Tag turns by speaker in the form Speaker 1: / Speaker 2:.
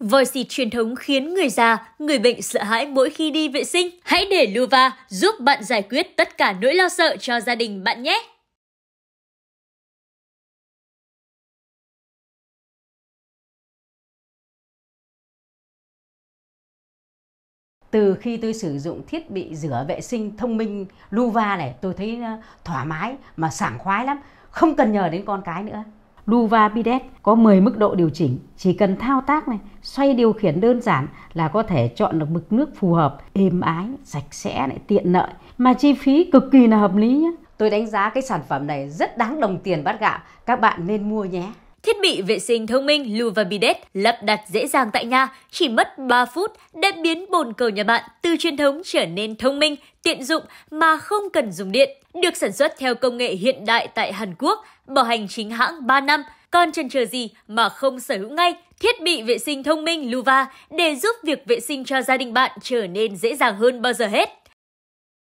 Speaker 1: Vòi xịt truyền thống khiến người già, người bệnh sợ hãi mỗi khi đi vệ sinh. Hãy để Luva
Speaker 2: giúp bạn giải quyết tất cả nỗi lo sợ cho gia đình bạn nhé! từ khi tôi sử dụng thiết bị rửa
Speaker 3: vệ sinh thông minh Luva này tôi thấy ờ, thoải mái mà sảng khoái lắm không cần nhờ đến con cái nữa Duvapidet có 10 mức độ điều chỉnh, chỉ cần thao tác này, xoay điều khiển đơn giản là có thể chọn được mực nước phù hợp, êm ái, sạch sẽ lại tiện lợi mà chi phí cực kỳ là hợp lý nhé. Tôi đánh giá cái sản phẩm này rất đáng đồng tiền
Speaker 1: bát gạo, các bạn nên mua nhé. Thiết bị vệ sinh thông minh Luva Bidet lắp đặt dễ dàng tại nhà, chỉ mất 3 phút đã biến bồn cầu nhà bạn từ truyền thống trở nên thông minh, tiện dụng mà không cần dùng điện. Được sản xuất theo công nghệ hiện đại tại Hàn Quốc, bảo hành chính hãng 3 năm, còn chần chờ gì mà không sở hữu ngay thiết bị vệ sinh thông
Speaker 2: minh Luva để giúp việc vệ sinh cho gia đình bạn trở nên dễ dàng hơn bao giờ hết.